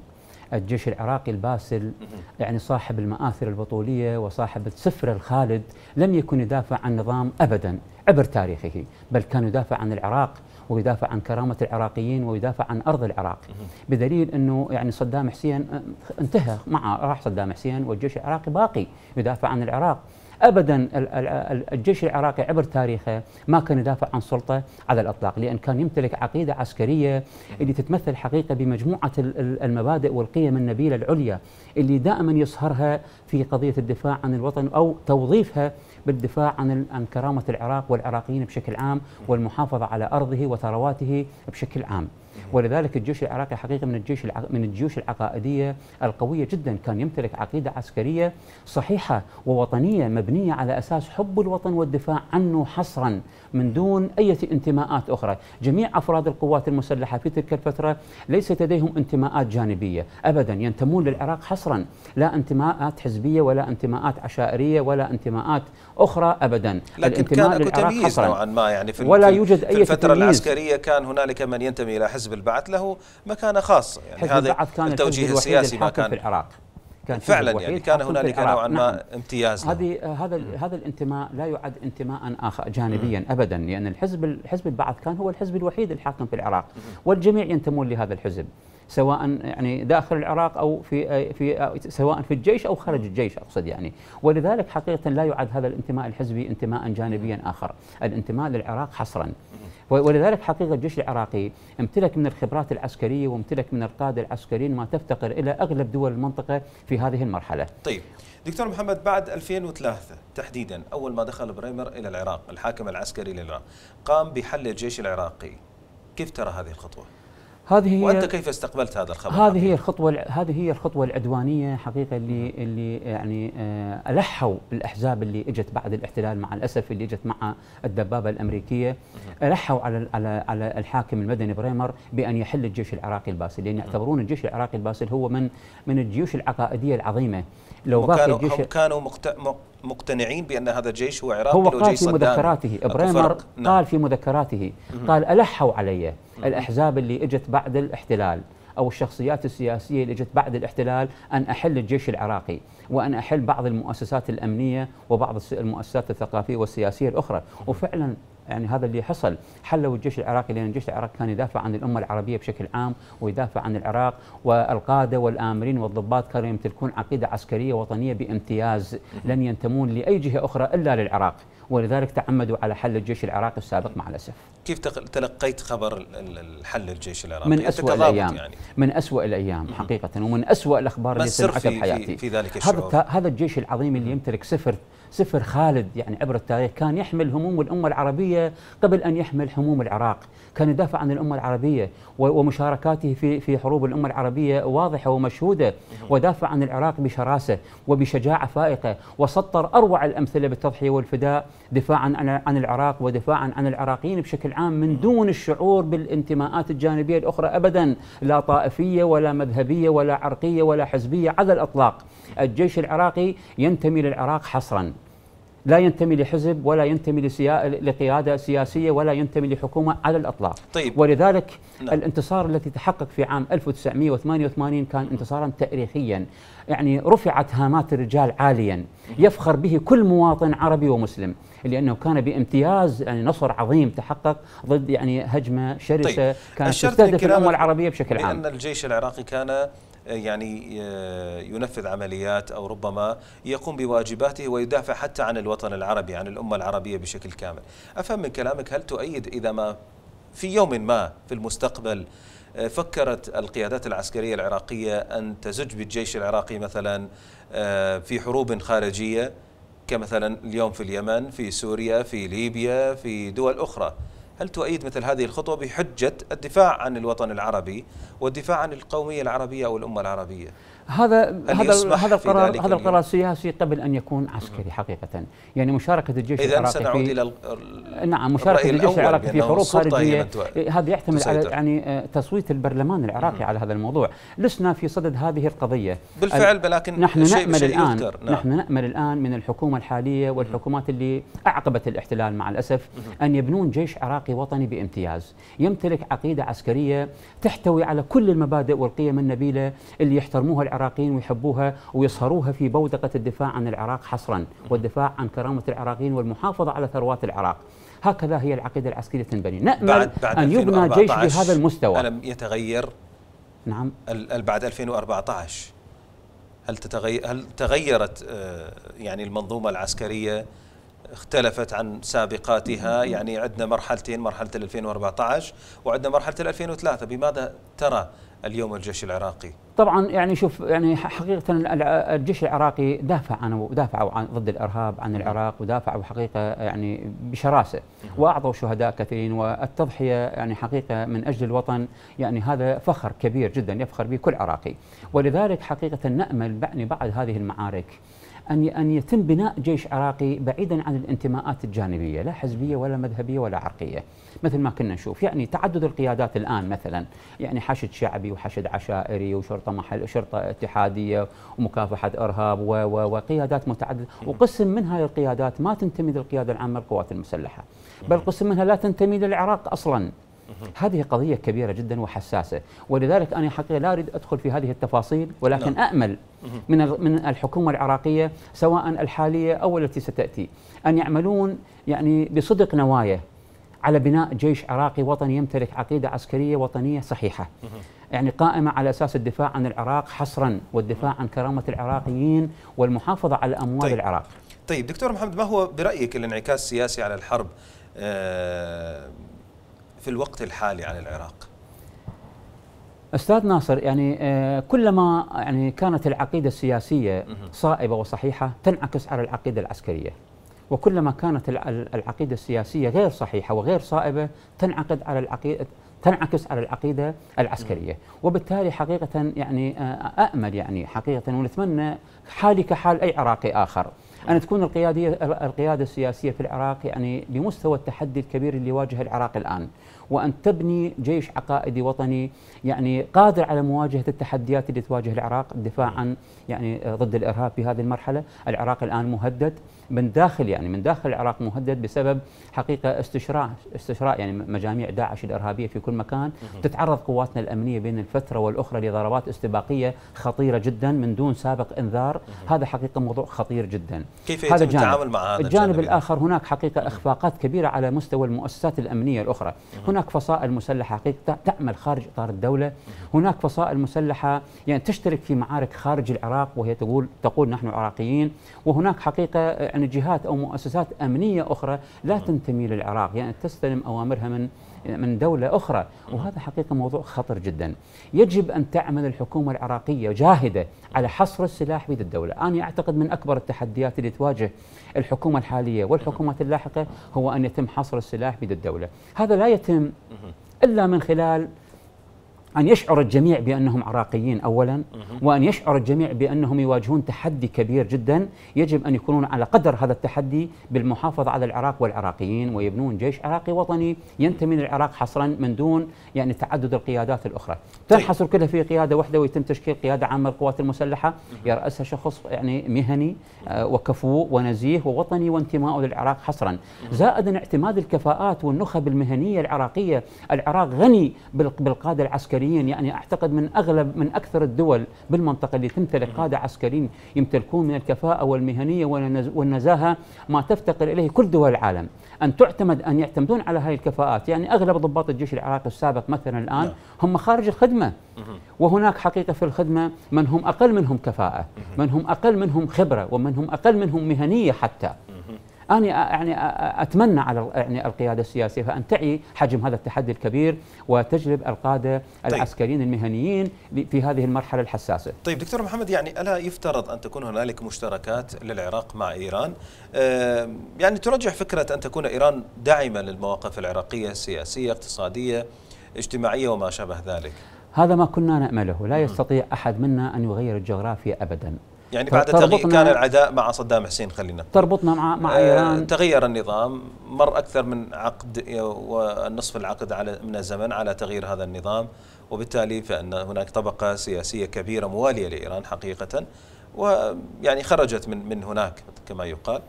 الجيش العراقي الباسل يعني صاحب المآثر البطولية وصاحب السفر الخالد لم يكن يدافع عن نظام أبدا عبر تاريخه بل كان يدافع عن العراق ويدافع عن كرامه العراقيين ويدافع عن ارض العراق بدليل انه يعني صدام حسين آه، انتهى مع راح صدام حسين والجيش العراقي باقي يدافع عن العراق ابدا الجيش العراقي عبر تاريخه ما كان يدافع عن سلطه على الاطلاق لان كان يمتلك عقيده عسكريه اللي تتمثل حقيقه بمجموعه المبادئ والقيم النبيله العليا اللي دائما يصهرها في قضيه الدفاع عن الوطن او توظيفها بالدفاع عن عن كرامه العراق والعراقيين بشكل عام والمحافظه على ارضه وثرواته بشكل عام. ولذلك الجيش العراقي حقيقه من الجيش من الجيوش العقائديه القويه جدا كان يمتلك عقيده عسكريه صحيحه ووطنيه مبنيه على اساس حب الوطن والدفاع عنه حصرا من دون اي انتماءات اخرى، جميع افراد القوات المسلحه في تلك الفتره ليس لديهم انتماءات جانبيه ابدا ينتمون للعراق حصرا، لا انتماءات حزبيه ولا انتماءات عشائريه ولا انتماءات اخرى ابدا، لكن كان للعراق تمييز نوعا ما يعني في ولا يوجد في الفتره العسكريه كان هنالك من ينتمي الى حزب حزب البعث له مكانه خاصه يعني حزب هذا البعث كان التوجيه السياسي ما كان في العراق كان فعلا يعني كان هنالك نوعا ما نعم. امتياز هذه هذا هذا الانتماء لا يعد انتماء اخر جانبيا مم. ابدا لان يعني الحزب الحزب البعث كان هو الحزب الوحيد الحاكم في العراق مم. والجميع ينتمون لهذا الحزب سواء يعني داخل العراق او في في سواء في الجيش او خارج الجيش اقصد يعني ولذلك حقيقه لا يعد هذا الانتماء الحزبي انتماء جانبيا اخر الانتماء للعراق حصرا ولذلك حقيقه الجيش العراقي امتلك من الخبرات العسكريه وامتلك من القاده العسكريين ما تفتقر الى اغلب دول المنطقه في هذه المرحله. طيب دكتور محمد بعد 2003 تحديدا اول ما دخل بريمر الى العراق الحاكم العسكري للعراق قام بحل الجيش العراقي كيف ترى هذه الخطوه؟ هذه هي وانت كيف استقبلت هذا الخبر؟ هذه حقيقة؟ هي الخطوه هذه هي الخطوه العدوانيه حقيقه اللي اللي يعني آه، الحوا الاحزاب اللي اجت بعد الاحتلال مع الاسف اللي اجت مع الدبابه الامريكيه الحوا على على على الحاكم المدني بريمر بان يحل الجيش العراقي الباسل لان يعتبرون الجيش العراقي الباسل هو من من الجيوش العقائديه العظيمه لو باقي كانوا الجيش هم كانوا مقتنعين بان هذا الجيش هو عراقي هو قال نعم. في مذكراته بريمر قال في مذكراته قال الحوا علي الاحزاب اللي اجت بعد الاحتلال او الشخصيات السياسيه اللي اجت بعد الاحتلال ان احل الجيش العراقي وان احل بعض المؤسسات الامنيه وبعض المؤسسات الثقافيه والسياسيه الاخرى وفعلا يعني هذا اللي حصل حلوا الجيش العراقي لان الجيش العراقي كان يدافع عن الامه العربيه بشكل عام ويدافع عن العراق والقاده والامرين والضباط كانوا يمتلكون عقيده عسكريه وطنيه بامتياز لن ينتمون لاي جهه اخرى الا للعراق ولذلك تعمدوا على حل الجيش العراقي السابق مع الأسف كيف تلقيت خبر الحل الجيش العراقي من اسوء الأيام يعني. من اسوء الأيام حقيقة ومن اسوء الأخبار اللي سمعتها بحياتي في ذلك الشعور. هذا, هذا الجيش العظيم اللي يمتلك سفر سفر خالد يعني عبر التاريخ كان يحمل هموم الأمة العربية قبل أن يحمل هموم العراق كان يدافع عن الأمة العربية ومشاركاته في في حروب الأمة العربية واضحة ومشهودة ودافع عن العراق بشراسة وبشجاعة فائقة وسطر أروع الأمثلة بالتضحية والفداء دفاعا عن العراق ودفاعا عن العراقيين بشكل عام من دون الشعور بالانتماءات الجانبيه الاخرى ابدا لا طائفيه ولا مذهبيه ولا عرقيه ولا حزبيه على الاطلاق الجيش العراقي ينتمي للعراق حصرا لا ينتمي لحزب ولا ينتمي لسيا... لقيادة سياسية ولا ينتمي لحكومة على الأطلاق طيب. ولذلك نعم. الانتصار الذي تحقق في عام 1988 كان انتصارا تاريخيا يعني رفعت هامات الرجال عاليا يفخر به كل مواطن عربي ومسلم لانه كان بامتياز يعني نصر عظيم تحقق ضد يعني هجمه شرسه طيب. كانت تستهدف الامه العربيه بشكل عام بان الجيش العراقي كان يعني آه، ينفذ عمليات أو ربما يقوم بواجباته ويدافع حتى عن الوطن العربي عن الأمة العربية بشكل كامل أفهم من كلامك هل تؤيد إذا ما في يوم ما في المستقبل آه، فكرت القيادات العسكرية العراقية أن تزج بالجيش العراقي مثلا آه، في حروب خارجية كمثلا اليوم في اليمن في سوريا في ليبيا في دول أخرى هل تؤيد مثل هذه الخطوة بحجة الدفاع عن الوطن العربي والدفاع عن القومية العربية أو الأمة العربية؟ هذا هذا هذا القرار هذا القرار سياسي قبل ان يكون عسكري حقيقه يعني مشاركه الجيش إذن العراقي سنعود في الى نعم مشاركه الجيش العراقي في حروب طيب خارجيه إيه، هذا يعتمد على يعني آه، تصويت البرلمان العراقي على هذا الموضوع لسنا في صدد هذه القضيه بالفعل ولكن نحن شيء نامل شيء الان يذكر. نعم. نحن نامل الان من الحكومه الحاليه والحكومات اللي اعقبت الاحتلال مع الاسف ان يبنون جيش عراقي وطني بامتياز يمتلك عقيده عسكريه تحتوي على كل المبادئ والقيم النبيله اللي يحترموها العراقي العراقيين ويحبوها ويصهروها في بودقة الدفاع عن العراق حصرا والدفاع عن كرامة العراقيين والمحافظة على ثروات العراق هكذا هي العقيدة العسكرية تنبني نأمل بعد بعد أن يبنى جيش بهذا المستوى ألم يتغير نعم بعد 2014 هل تتغير هل تغيرت آه، يعني المنظومة العسكرية اختلفت عن سابقاتها يعني عندنا مرحلتين مرحلة 2014 وعندنا مرحلة 2003 بماذا ترى اليوم الجيش العراقي طبعا يعني شوف يعني حقيقة الجيش العراقي دافع عن دافعوا عن ضد الإرهاب عن العراق ودافعوا حقيقة يعني بشراسة وأعطوا شهداء كثيرين والتضحية يعني حقيقة من أجل الوطن يعني هذا فخر كبير جدا يفخر به كل عراقي ولذلك حقيقة نأمل يعني بعد هذه المعارك ان ان يتم بناء جيش عراقي بعيدا عن الانتماءات الجانبيه لا حزبيه ولا مذهبيه ولا عرقيه مثل ما كنا نشوف يعني تعدد القيادات الان مثلا يعني حشد شعبي وحشد عشائري وشرطه محل شرطه اتحاديه ومكافحه ارهاب و و وقيادات متعدده وقسم من هاي القيادات ما تنتمي للقياده العامه للقوات المسلحه بل قسم منها لا تنتمي للعراق اصلا هذه قضية كبيرة جدا وحساسة ولذلك أنا حقيقة لا أريد أدخل في هذه التفاصيل ولكن لا. نعم. أأمل من من الحكومة العراقية سواء الحالية أو التي ستأتي أن يعملون يعني بصدق نوايا على بناء جيش عراقي وطني يمتلك عقيدة عسكرية وطنية صحيحة يعني قائمة على أساس الدفاع عن العراق حصرا والدفاع نعم. عن كرامة العراقيين والمحافظة على أموال طيب. العراق طيب دكتور محمد ما هو برأيك الانعكاس السياسي على الحرب آه في الوقت الحالي على العراق؟ استاذ ناصر يعني آه، كلما يعني كانت العقيده السياسيه صائبه وصحيحه تنعكس على العقيده العسكريه وكلما كانت العقيده السياسيه غير صحيحه وغير صائبه تنعقد على العقيده تنعكس على العقيده العسكريه وبالتالي حقيقه يعني آه، امل يعني حقيقه ونتمنى حالي كحال اي عراقي اخر أن تكون القيادية القيادة السياسية في العراق يعني بمستوى التحدي الكبير اللي يواجه العراق الآن وأن تبني جيش عقائدي وطني يعني قادر على مواجهة التحديات اللي تواجه العراق الدفاع عن يعني ضد الإرهاب في هذه المرحلة العراق الآن مهدد من داخل يعني من داخل العراق مهدد بسبب حقيقه استشراع استشراع يعني مجاميع داعش الارهابيه في كل مكان تتعرض قواتنا الامنيه بين الفتره والاخرى لضربات استباقيه خطيره جدا من دون سابق انذار هذا حقيقه موضوع خطير جدا كيف يتم هذا جانب. التعامل مع هذا الجانب, الجانب الاخر هناك حقيقه اخفاقات كبيره على مستوى المؤسسات الامنيه الاخرى هناك فصائل مسلحه حقيقه تعمل خارج اطار الدوله هناك فصائل مسلحه يعني تشترك في معارك خارج العراق وهي تقول تقول نحن عراقيين وهناك حقيقه يعني جهات أو مؤسسات أمنية أخرى لا نعم. تنتمي للعراق يعني تستلم أوامرها من من دولة أخرى نعم. وهذا حقيقة موضوع خطر جدا يجب أن تعمل الحكومة العراقية جاهدة على حصر السلاح بيد الدولة أنا أعتقد من أكبر التحديات اللي تواجه الحكومة الحالية والحكومات اللاحقة هو أن يتم حصر السلاح بيد الدولة هذا لا يتم إلا من خلال أن يشعر الجميع بأنهم عراقيين أولا وأن يشعر الجميع بأنهم يواجهون تحدي كبير جدا يجب أن يكونون على قدر هذا التحدي بالمحافظة على العراق والعراقيين ويبنون جيش عراقي وطني ينتمي للعراق حصرا من دون يعني تعدد القيادات الأخرى تنحصر كلها في قيادة واحدة ويتم تشكيل قيادة عامة للقوات المسلحة يرأسها شخص يعني مهني آه، وكفو ونزيه ووطني وانتماء للعراق حصرا زائدا اعتماد الكفاءات والنخب المهنية العراقية العراق غني بالقادة العسكرية عسكريين يعني أعتقد من أغلب من أكثر الدول بالمنطقة اللي تمتلك قادة عسكريين يمتلكون من الكفاءة والمهنية والنزاهة ما تفتقر إليه كل دول العالم أن تعتمد أن يعتمدون على هذه الكفاءات يعني أغلب ضباط الجيش العراقي السابق مثلا الآن نعم. هم خارج الخدمة وهناك حقيقة في الخدمة من هم أقل منهم كفاءة من هم أقل منهم خبرة ومن هم أقل منهم مهنية حتى انا يعني اتمنى على يعني القياده السياسيه فان تعي حجم هذا التحدي الكبير وتجلب القاده طيب. العسكريين المهنيين في هذه المرحله الحساسه. طيب دكتور محمد يعني الا يفترض ان تكون هنالك مشتركات للعراق مع ايران آه، يعني ترجح فكره ان تكون ايران داعمه للمواقف العراقيه السياسيه اقتصاديه اجتماعيه وما شابه ذلك. هذا ما كنا نأمله لا يستطيع أحد منا أن يغير الجغرافيا أبدا يعني بعد تغيير كان العداء مع صدام حسين خلينا تربطنا مع مع آه، ايران تغير النظام مر اكثر من عقد ونصف العقد على من الزمن على تغيير هذا النظام وبالتالي فان هناك طبقه سياسيه كبيره مواليه لايران حقيقه ويعني خرجت من من هناك كما يقال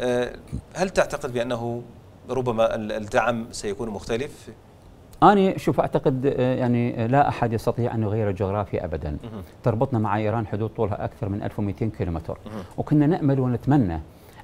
آه، هل تعتقد بانه ربما الدعم سيكون مختلف أنا شوف أعتقد آه، يعني آه، لا أحد يستطيع أن يغير الجغرافيا أبدا تربطنا مع إيران حدود طولها أكثر من 1200 كيلومتر وكنا نأمل ونتمنى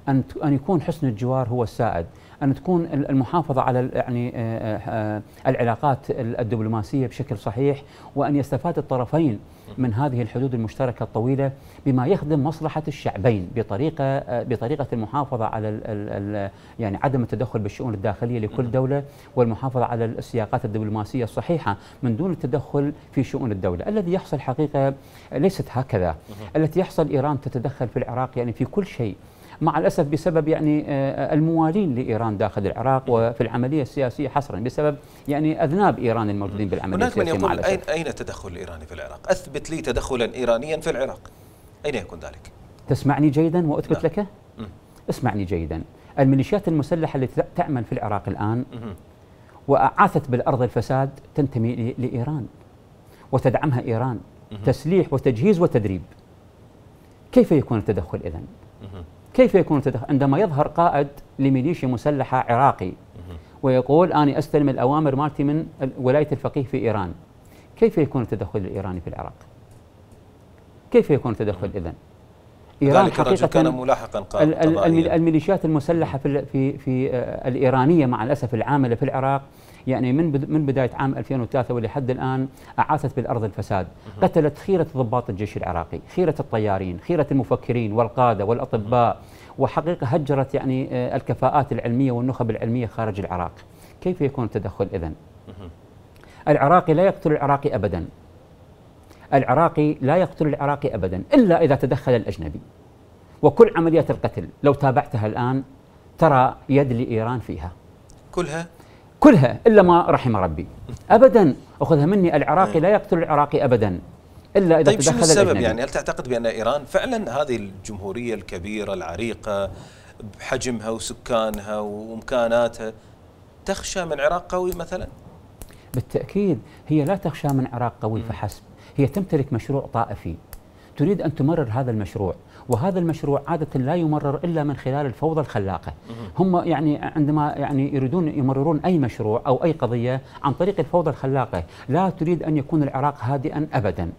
أن أن يكون حسن الجوار هو السائد ان تكون المحافظه على يعني آه، آه، العلاقات الدبلوماسيه بشكل صحيح وان يستفاد الطرفين من هذه الحدود المشتركه الطويله بما يخدم مصلحه الشعبين بطريقه آه، بطريقه المحافظه على ال ال يعني عدم التدخل بالشؤون الداخليه لكل نعم. دوله والمحافظه على السياقات الدبلوماسيه الصحيحه من دون التدخل في شؤون الدوله، الذي يحصل حقيقه ليست هكذا، نعم. التي يحصل ايران تتدخل في العراق يعني في كل شيء مع الأسف بسبب يعني آه، آه، الموالين لإيران داخل العراق وفي العملية السياسية حصرا بسبب يعني أذناب إيران الموجودين بالعملية السياسية هناك من يقول أين, أين التدخل الإيراني في العراق أثبت لي تدخلا إيرانيا في العراق أين يكون ذلك تسمعني جيدا وأثبت لا. نعم. لك م. اسمعني جيدا الميليشيات المسلحة التي تعمل في العراق الآن واعاثت وعاثت بالأرض الفساد تنتمي لإيران وتدعمها إيران تسليح وتجهيز وتدريب كيف يكون التدخل اذا؟ كيف يكون التدخل عندما يظهر قائد لميليشيا مسلحة عراقي ويقول أنا أستلم الأوامر مالتي من ولاية الفقيه في إيران كيف يكون التدخل الإيراني في العراق؟ كيف يكون التدخل إذن؟ إيران ذلك الرجل كان ملاحقا قضائيا الميليشيات المسلحة في, في, في آه، الإيرانية مع الأسف العاملة في العراق يعني من من بدايه عام 2003 ولحد الان اعاثت بالارض الفساد، قتلت خيره ضباط الجيش العراقي، خيره الطيارين، خيره المفكرين والقاده والاطباء، وحقيقه هجرت يعني آه، الكفاءات العلميه والنخب العلميه خارج العراق. كيف يكون التدخل اذا؟ العراقي لا يقتل العراقي ابدا، العراقي لا يقتل العراقي أبدا إلا إذا تدخل الأجنبي وكل عمليات القتل لو تابعتها الآن ترى يد لإيران فيها كلها كلها إلا ما رحم ربي أبدا أخذها مني العراقي لا يقتل العراقي أبدا الا اذا طيب تدخل شنو السبب الأجنبي. يعني هل تعتقد بان ايران فعلا هذه الجمهوريه الكبيره العريقه بحجمها وسكانها وامكاناتها تخشى من عراق قوي مثلا؟ بالتاكيد هي لا تخشى من عراق قوي فحسب هي تمتلك مشروع طائفي تريد أن تمرر هذا المشروع وهذا المشروع عادة لا يمرر إلا من خلال الفوضى الخلاقة هم يعني عندما يعني يريدون يمررون أي مشروع أو أي قضية عن طريق الفوضى الخلاقة لا تريد أن يكون العراق هادئا أبدا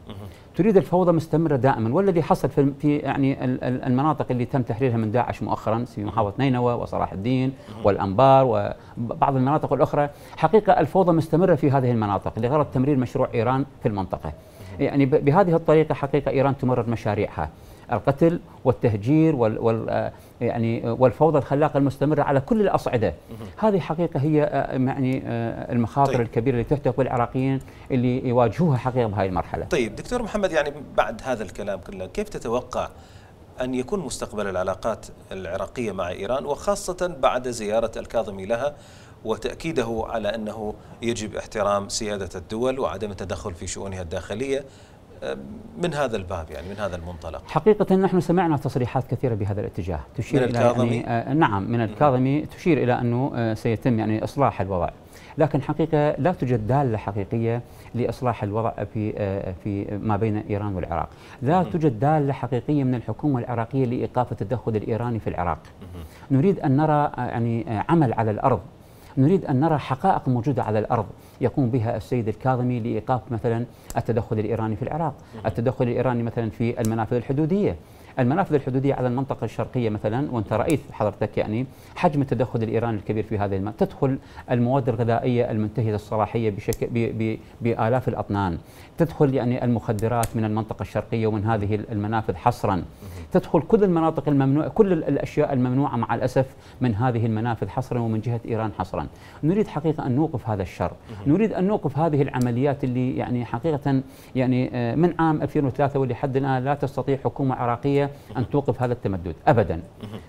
تريد الفوضى مستمرة دائما والذي حصل في, في يعني المناطق اللي تم تحريرها من داعش مؤخرا في محافظة نينوى وصلاح الدين والأنبار وبعض المناطق الأخرى حقيقة الفوضى مستمرة في هذه المناطق لغرض تمرير مشروع إيران في المنطقة يعني بهذه الطريقة حقيقة إيران تمرر مشاريعها القتل والتهجير وال وال آه، يعني آه، والفوضى الخلاقه المستمره على كل الاصعده هذه حقيقه هي آه، يعني المخاطر طيب. الكبيره اللي تحتق بالعراقيين اللي يواجهوها حقيقه بهذه المرحله طيب دكتور محمد يعني بعد هذا الكلام كله كيف تتوقع أن يكون مستقبل العلاقات العراقية مع إيران وخاصة بعد زيارة الكاظمي لها وتأكيده على أنه يجب احترام سيادة الدول وعدم التدخل في شؤونها الداخلية آه، من هذا الباب يعني من هذا المنطلق حقيقة نحن سمعنا تصريحات كثيرة بهذا الاتجاه تشير من إلى الكاظمي يعني آه نعم من الكاظمي تشير إلى أنه آه سيتم يعني إصلاح الوضع لكن حقيقة لا توجد دالة حقيقية لإصلاح الوضع في آه في ما بين إيران والعراق لا توجد دالة حقيقية من الحكومة العراقية لإيقاف التدخل الإيراني في العراق نريد أن نرى آه، يعني آه، عمل على الأرض نريد أن نرى حقائق موجودة على الأرض يقوم بها السيد الكاظمي لإيقاف مثلا التدخل الإيراني في العراق التدخل الإيراني مثلا في المنافذ الحدودية المنافذ الحدودية على المنطقة الشرقية مثلا وانت رأيت حضرتك يعني حجم التدخل الإيراني الكبير في هذه المنطقة تدخل المواد الغذائية المنتهية الصلاحية بشكل ب... ب... بآلاف الأطنان تدخل يعني المخدرات من المنطقة الشرقية ومن هذه المنافذ حصرا تدخل كل المناطق الممنوعة كل الأشياء الممنوعة مع الأسف من هذه المنافذ حصرا ومن جهة إيران حصرا نريد حقيقة أن نوقف هذا الشر نريد أن نوقف هذه العمليات اللي يعني حقيقة يعني آه، من عام 2003 ولحد الآن لا تستطيع حكومة عراقية السعودية أن توقف هذا التمدد أبدا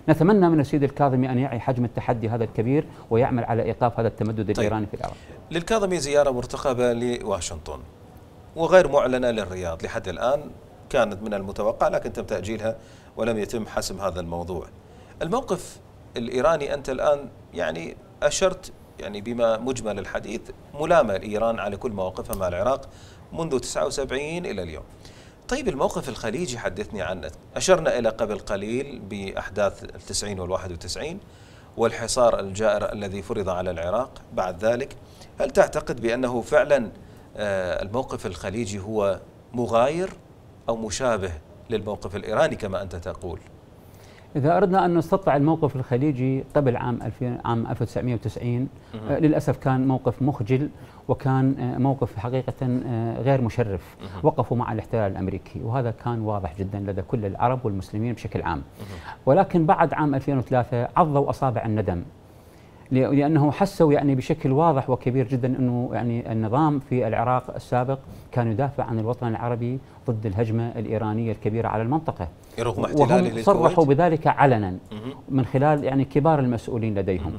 نتمنى من السيد الكاظمي أن يعي حجم التحدي هذا الكبير ويعمل على إيقاف هذا التمدد طيب. الإيراني في العراق للكاظمي زيارة مرتقبة لواشنطن وغير معلنة للرياض لحد الآن كانت من المتوقع لكن تم تأجيلها ولم يتم حسم هذا الموضوع الموقف الإيراني أنت الآن يعني أشرت يعني بما مجمل الحديث ملامة لإيران على كل مواقفها مع العراق منذ 79 إلى اليوم طيب الموقف الخليجي حدثني عنه أشرنا إلى قبل قليل بأحداث التسعين والواحد وتسعين والحصار الجائر الذي فرض على العراق بعد ذلك هل تعتقد بأنه فعلا آه، الموقف الخليجي هو مغاير أو مشابه للموقف الإيراني كما أنت تقول إذا أردنا أن نستطلع الموقف الخليجي قبل عام 2000 عام 1990 آه، للأسف كان موقف مخجل وكان آه، موقف حقيقة آه، غير مشرف وقفوا مع الاحتلال الأمريكي وهذا كان واضح جدا لدى كل العرب والمسلمين بشكل عام ولكن بعد عام 2003 عضوا أصابع الندم لانه حسوا يعني بشكل واضح وكبير جدا انه يعني النظام في العراق السابق كان يدافع عن الوطن العربي ضد الهجمه الايرانيه الكبيره على المنطقه رغم وهم صرحوا بذلك علنا من خلال يعني كبار المسؤولين لديهم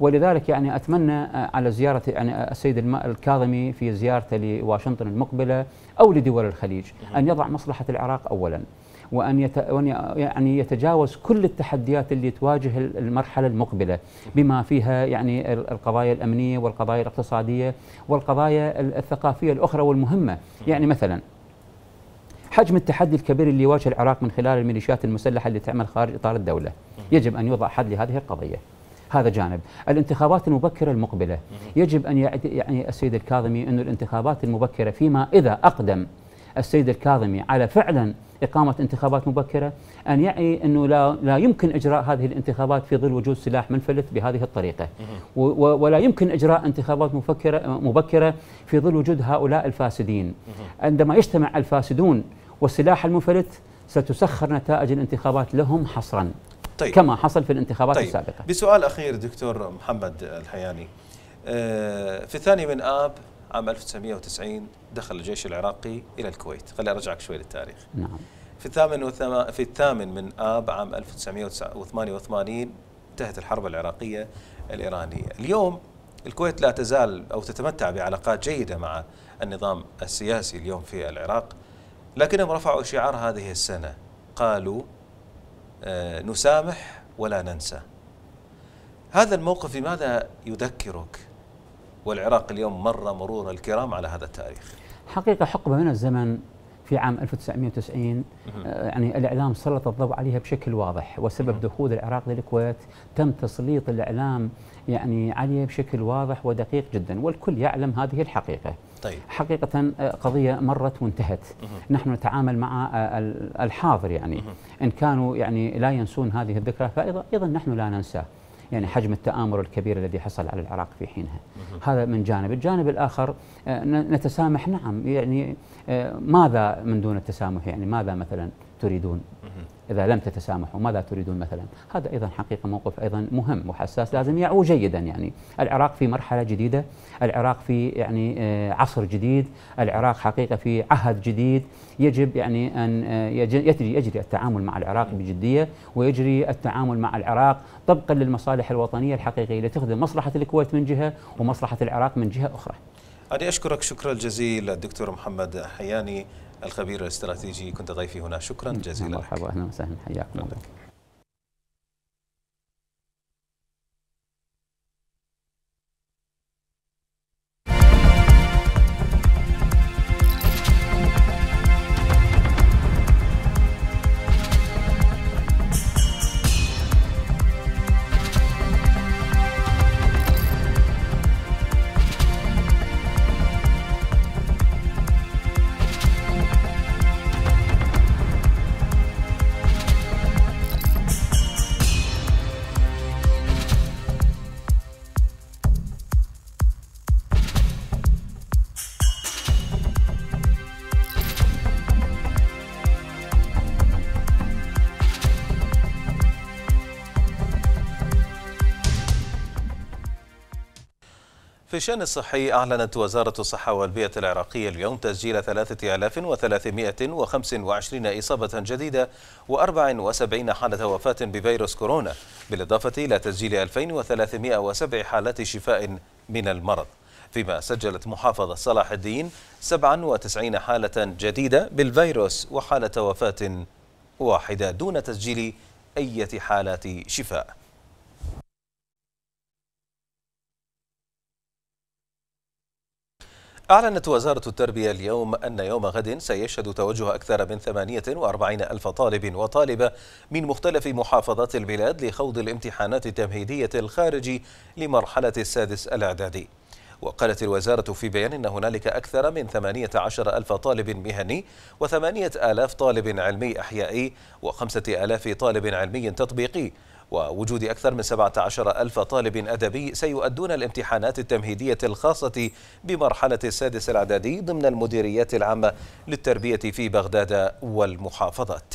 ولذلك يعني اتمنى آه، على زياره يعني آه، السيد الكاظمي في زيارته لواشنطن المقبله او لدول الخليج ان يضع مصلحه العراق اولا وان يت... يعني يتجاوز كل التحديات اللي تواجه المرحله المقبله بما فيها يعني القضايا الامنيه والقضايا الاقتصاديه والقضايا الثقافيه الاخرى والمهمه يعني مثلا حجم التحدي الكبير اللي يواجه العراق من خلال الميليشيات المسلحه اللي تعمل خارج اطار الدوله يجب ان يوضع حد لهذه القضيه هذا جانب الانتخابات المبكرة المقبلة يجب أن يعني السيد الكاظمي أن الانتخابات المبكرة فيما إذا أقدم السيد الكاظمي على فعلا إقامة انتخابات مبكرة أن يعي أنه لا, لا يمكن إجراء هذه الانتخابات في ظل وجود سلاح منفلت بهذه الطريقة ولا يمكن إجراء انتخابات مفكرة مبكرة في ظل وجود هؤلاء الفاسدين عندما يجتمع الفاسدون والسلاح المنفلت ستسخر نتائج الانتخابات لهم حصرا طيب. كما حصل في الانتخابات طيب. السابقة بسؤال أخير دكتور محمد الحياني آه، في الثاني من آب عام 1990 دخل الجيش العراقي إلى الكويت خلي أرجعك شوي للتاريخ نعم في الثامن في الثامن من آب عام 1988 انتهت الحرب العراقية الإيرانية اليوم الكويت لا تزال أو تتمتع بعلاقات جيدة مع النظام السياسي اليوم في العراق لكنهم رفعوا شعار هذه السنة قالوا آه، نسامح ولا ننسى هذا الموقف بماذا يذكرك والعراق اليوم مر مرور الكرام على هذا التاريخ حقيقة حقبة من الزمن في عام 1990 آه، يعني الاعلام سلط الضوء عليها بشكل واضح وسبب دخول العراق للكويت تم تسليط الاعلام يعني عليها بشكل واضح ودقيق جدا والكل يعلم هذه الحقيقه. طيب. حقيقة آه، قضية مرت وانتهت مه. نحن نتعامل مع آه، الحاضر يعني مه. إن كانوا يعني لا ينسون هذه الذكرى فأيضا أيضا نحن لا ننسى يعني حجم التآمر الكبير الذي حصل على العراق في حينها هذا من جانب الجانب الآخر آه، نتسامح نعم يعني ماذا من دون التسامح يعني ماذا مثلا تريدون إذا لم تتسامحوا ماذا تريدون مثلا هذا أيضا حقيقة موقف أيضا مهم وحساس لازم يعوه جيدا يعني العراق في مرحلة جديدة العراق في يعني آه، عصر جديد العراق حقيقة في عهد جديد يجب يعني أن آه، يجري, يجري التعامل مع العراق بجدية ويجري التعامل مع العراق طبقا للمصالح الوطنية الحقيقية لتخدم مصلحة الكويت من جهة ومصلحة العراق من جهة أخرى أنا أشكرك شكرا جزيلا دكتور محمد حياني الخبير الاستراتيجي كنت ضيفي هنا شكرا جزيلا مرحبا أهلا وسهلا حياكم الله في الشأن الصحي أعلنت وزارة الصحة والبيئة العراقية اليوم تسجيل 3325 إصابة جديدة و74 حالة وفاة بفيروس كورونا بالإضافة إلى تسجيل 2307 حالات شفاء من المرض فيما سجلت محافظة صلاح الدين 97 حالة جديدة بالفيروس وحالة وفاة واحدة دون تسجيل أي حالات شفاء أعلنت وزارة التربية اليوم أن يوم غد سيشهد توجه أكثر من 48 ألف طالب وطالبة من مختلف محافظات البلاد لخوض الامتحانات التمهيدية الخارجي لمرحلة السادس الإعدادي وقالت الوزارة في بيان أن هنالك أكثر من 18 ألف طالب مهني و8 آلاف طالب علمي أحيائي و5 آلاف طالب علمي تطبيقي ووجود أكثر من 17 ألف طالب أدبي سيؤدون الامتحانات التمهيدية الخاصة بمرحلة السادس الإعدادي ضمن المديريات العامة للتربية في بغداد والمحافظات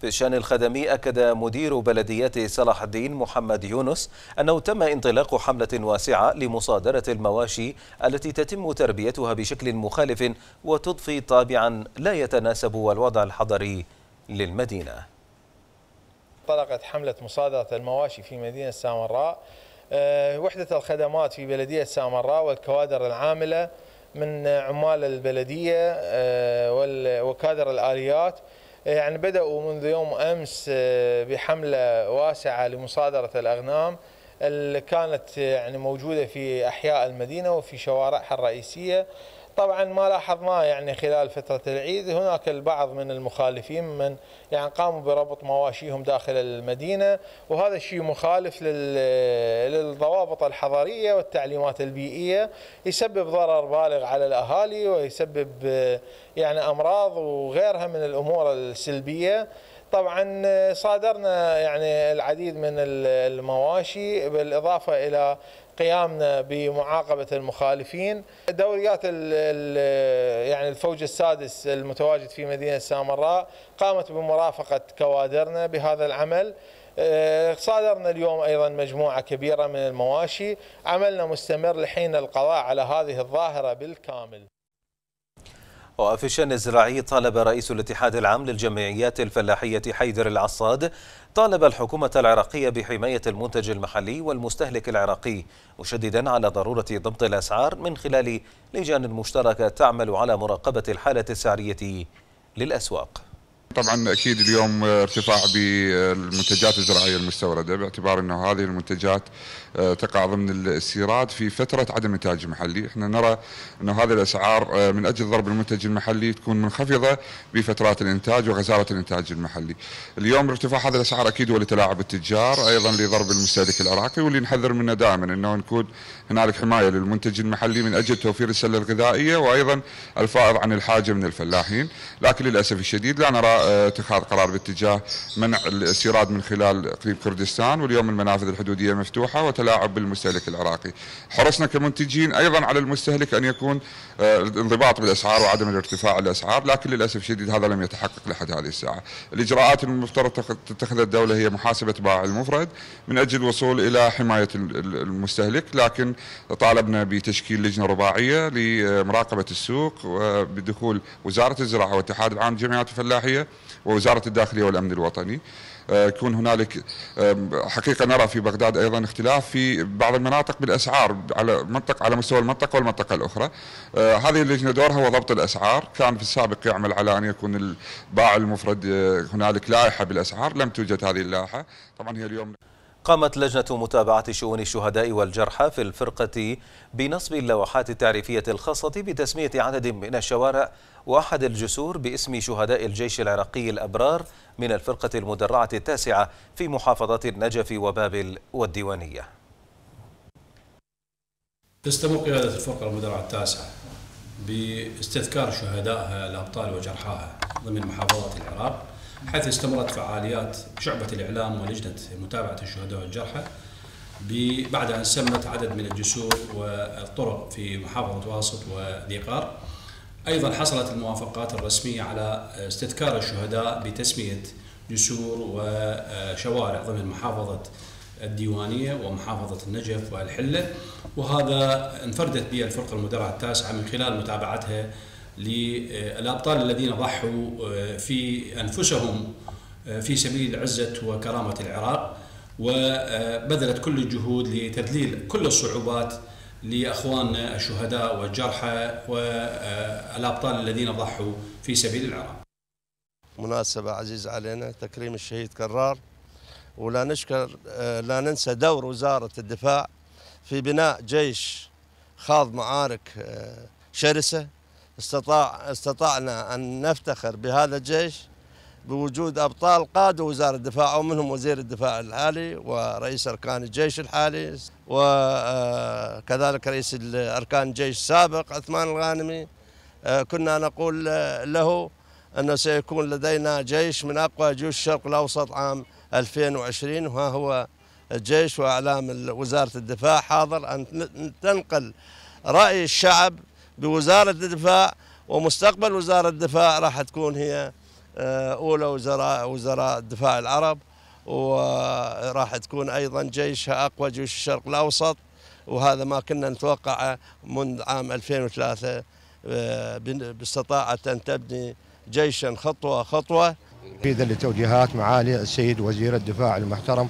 في الشان الخدمي أكد مدير بلدية صلاح الدين محمد يونس أنه تم انطلاق حملة واسعة لمصادرة المواشي التي تتم تربيتها بشكل مخالف وتضفي طابعا لا يتناسب الوضع الحضري للمدينة انطلقت حملة مصادرة المواشي في مدينة سامراء آه، وحدة الخدمات في بلدية سامراء والكوادر العاملة من عمال البلدية آه، وكادر الآليات إيه، يعني بدأوا منذ يوم أمس إيه، بحملة واسعة لمصادرة الأغنام اللي كانت إيه، يعني موجودة في أحياء المدينة وفي شوارعها الرئيسية طبعا ما لاحظناه يعني خلال فترة العيد هناك البعض من المخالفين من يعني قاموا بربط مواشيهم داخل المدينة وهذا الشيء مخالف للضوابط الحضرية والتعليمات البيئية يسبب ضرر بالغ على الأهالي ويسبب يعني أمراض وغيرها من الأمور السلبية طبعا صادرنا يعني العديد من المواشي بالاضافه الى قيامنا بمعاقبه المخالفين دوريات يعني الفوج السادس المتواجد في مدينه سامراء قامت بمرافقه كوادرنا بهذا العمل آه، صادرنا اليوم ايضا مجموعه كبيره من المواشي عملنا مستمر لحين القضاء على هذه الظاهره بالكامل وفي الشان الزراعي طالب رئيس الاتحاد العام للجمعيات الفلاحية حيدر العصاد طالب الحكومة العراقية بحماية المنتج المحلي والمستهلك العراقي مشددا على ضرورة ضبط الأسعار من خلال لجان مشتركة تعمل على مراقبة الحالة السعرية للأسواق طبعا اكيد اليوم ارتفاع بالمنتجات الزراعيه المستورده باعتبار انه هذه المنتجات آه، تقع ضمن السيرات في فتره عدم انتاج محلي، احنا نرى انه هذه الاسعار آه، من اجل ضرب المنتج المحلي تكون منخفضه بفترات الانتاج وغزاره الانتاج المحلي. اليوم ارتفاع هذه الاسعار اكيد هو لتلاعب التجار ايضا لضرب المستهلك العراقي واللي نحذر منه دائما انه نكون هنالك حمايه للمنتج المحلي من اجل توفير السله الغذائيه وايضا الفائض عن الحاجه من الفلاحين، لكن للاسف الشديد لا نرى آه، اتخاذ قرار باتجاه منع الاستيراد من خلال اقليم كردستان واليوم المنافذ الحدوديه مفتوحه تلاعب بالمستهلك العراقي حرصنا كمنتجين أيضا على المستهلك أن يكون الانضباط آه، بالأسعار وعدم الارتفاع الأسعار لكن للأسف شديد هذا لم يتحقق لحد هذه الساعة الإجراءات المفترض تتخذها الدولة هي محاسبة باع المفرد من أجل الوصول إلى حماية المستهلك لكن طالبنا بتشكيل لجنة رباعية لمراقبة السوق بدخول وزارة الزراعة والاتحاد العام للجمعيات الفلاحية ووزارة الداخلية والأمن الوطني آه، يكون هنالك حقيقه نرى في بغداد ايضا اختلاف في بعض المناطق بالاسعار على منطق على مستوى المنطقه والمنطقه الاخرى آه، هذه اللجنه دورها هو ضبط الاسعار كان في السابق يعمل على ان يكون الباع المفرد آه، هنالك لائحه بالاسعار لم توجد هذه اللائحه طبعا هي اليوم قامت لجنة متابعة شؤون الشهداء والجرحى في الفرقة بنصب اللوحات التعريفية الخاصة بتسمية عدد من الشوارع وأحد الجسور باسم شهداء الجيش العراقي الأبرار من الفرقة المدرعة التاسعة في محافظات النجف وبابل والديوانية تستمر قيادة الفرقة المدرعة التاسعة باستذكار شهدائها الأبطال وجرحاها ضمن محافظات العراق حيث استمرت فعاليات شعبة الإعلام ولجنة متابعة الشهداء والجرحى بعد أن سمت عدد من الجسور والطرق في محافظة واسط وذيقار أيضا حصلت الموافقات الرسمية على استذكار الشهداء بتسمية جسور وشوارع ضمن محافظة الديوانية ومحافظة النجف والحلة وهذا انفردت به الفرقة المدرعة التاسعة من خلال متابعتها للابطال الذين ضحوا آه، في انفسهم آه، في سبيل عزه وكرامه العراق وبذلت كل الجهود لتذليل كل الصعوبات لاخواننا الشهداء والجرحى والابطال الذين ضحوا في سبيل العراق. مناسبه عزيز علينا تكريم الشهيد كرار ولا نشكر آه، لا ننسى دور وزاره الدفاع في بناء جيش خاض معارك شرسه استطاع استطعنا أن نفتخر بهذا الجيش بوجود أبطال قادوا وزارة الدفاع ومنهم وزير الدفاع الحالي ورئيس أركان الجيش الحالي وكذلك آه، رئيس أركان الجيش السابق عثمان الغانمي آه، كنا نقول آه، له أنه سيكون لدينا جيش من أقوى جيوش الشرق الأوسط عام 2020 وها هو الجيش وأعلام وزارة الدفاع حاضر أن تنقل رأي الشعب بوزاره الدفاع ومستقبل وزاره الدفاع راح تكون هي آه، اولى وزراء وزراء الدفاع العرب وراح تكون ايضا جيشها اقوى جيش الشرق الاوسط وهذا ما كنا نتوقعه منذ عام 2003 آه، باستطاعت ان تبني جيشا خطوه خطوه تنفيذا لتوجيهات معالي السيد وزير الدفاع المحترم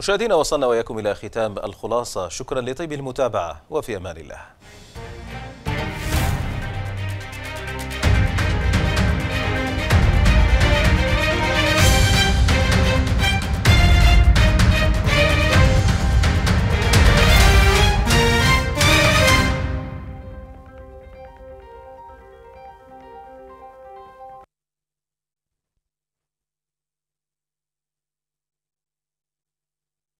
مشاهدينا وصلنا وإياكم إلى ختام الخلاصة شكرا لطيب المتابعة وفي أمان الله